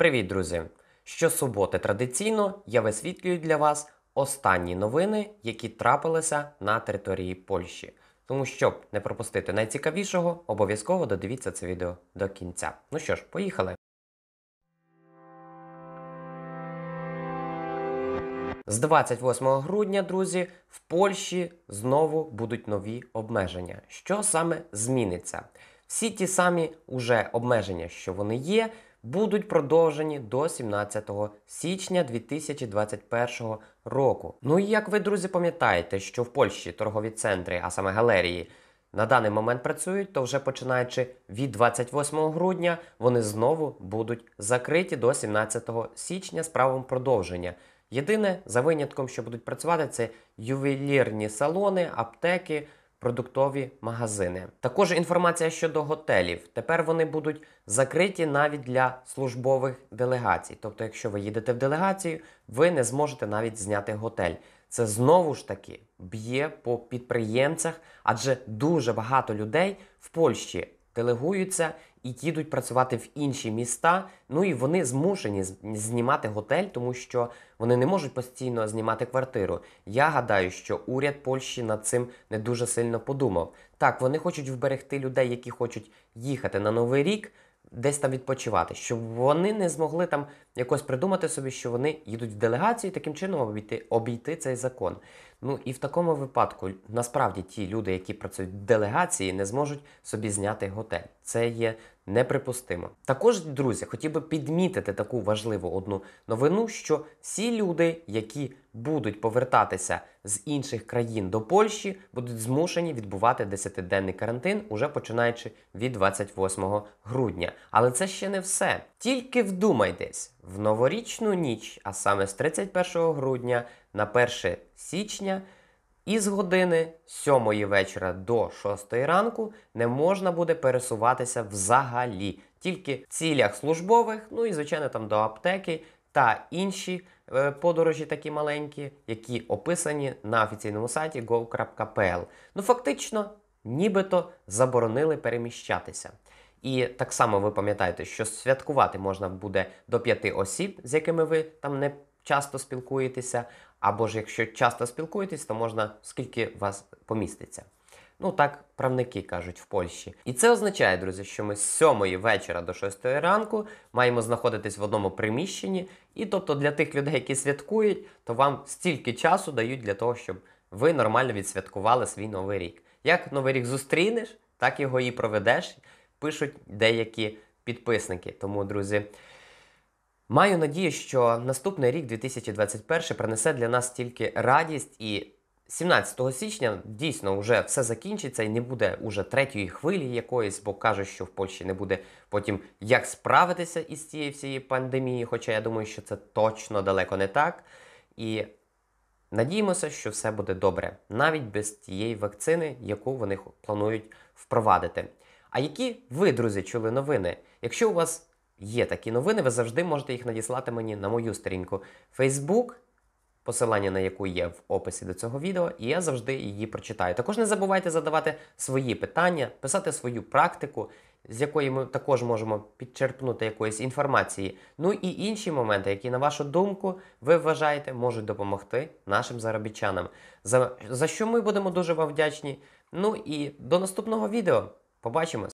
Привіт, друзі! Щосуботи традиційно я висвітлюю для вас останні новини, які трапилися на території Польщі. Тому, щоб не пропустити найцікавішого, обов'язково додивіться це відео до кінця. Ну що ж, поїхали! З 28 грудня, друзі, в Польщі знову будуть нові обмеження. Що саме зміниться? Всі ті самі уже обмеження, що вони є будуть продовжені до 17 січня 2021 року. Ну і як ви, друзі, пам'ятаєте, що в Польщі торгові центри, а саме галерії, на даний момент працюють, то вже починаючи від 28 грудня вони знову будуть закриті до 17 січня з правом продовження. Єдине за винятком, що будуть працювати, це ювелірні салони, аптеки продуктові магазини. Також інформація щодо готелів. Тепер вони будуть закриті навіть для службових делегацій. Тобто, якщо ви їдете в делегацію, ви не зможете навіть зняти готель. Це знову ж таки б'є по підприємцях, адже дуже багато людей в Польщі делегуються і їдуть працювати в інші міста. Ну і вони змушені знімати готель, тому що вони не можуть постійно знімати квартиру. Я гадаю, що уряд Польщі над цим не дуже сильно подумав. Так, вони хочуть вберегти людей, які хочуть їхати на новий рік. Десь там відпочивати, щоб вони не змогли там якось придумати собі, що вони їдуть в делегацію, і таким чином обійти обійти цей закон. Ну і в такому випадку насправді ті люди, які працюють в делегації, не зможуть собі зняти готель. Це є неприпустимо. Також, друзі, хотів би підмітити таку важливу одну новину, що всі люди, які будуть повертатися з інших країн до Польщі, будуть змушені відбувати 10-денний карантин, уже починаючи від 28 грудня. Але це ще не все. Тільки вдумайтесь, в новорічну ніч, а саме з 31 грудня на 1 січня із години 7 вечора до 6 ранку не можна буде пересуватися взагалі, тільки в цілях службових, ну і, звичайно, там до аптеки та інші е, подорожі такі маленькі, які описані на офіційному сайті go.pl. Ну, фактично, нібито заборонили переміщатися. І так само ви пам'ятаєте, що святкувати можна буде до п'яти осіб, з якими ви там не часто спілкуєтеся, або ж якщо часто спілкуєтесь, то можна скільки вас поміститься. Ну так правники кажуть в Польщі. І це означає, друзі, що ми з 7 вечора до 6 ранку маємо знаходитись в одному приміщенні. І тобто для тих людей, які святкують, то вам стільки часу дають для того, щоб ви нормально відсвяткували свій новий рік. Як новий рік зустрінеш, так його і проведеш, пишуть деякі підписники. Тому, друзі. Маю надію, що наступний рік 2021 принесе для нас тільки радість, і 17 січня дійсно вже все закінчиться і не буде уже третьої хвилі якоїсь, бо кажуть, що в Польщі не буде потім як справитися із цією всією пандемією, хоча я думаю, що це точно далеко не так. І надіємося, що все буде добре, навіть без тієї вакцини, яку вони планують впровадити. А які ви, друзі, чули новини? Якщо у вас є такі новини, ви завжди можете їх надіслати мені на мою сторінку Facebook, посилання на яку є в описі до цього відео, і я завжди її прочитаю. Також не забувайте задавати свої питання, писати свою практику, з якої ми також можемо підчерпнути якоїсь інформації. Ну і інші моменти, які, на вашу думку, ви вважаєте, можуть допомогти нашим заробітчанам, за, за що ми будемо дуже вам вдячні. Ну і до наступного відео. Побачимось!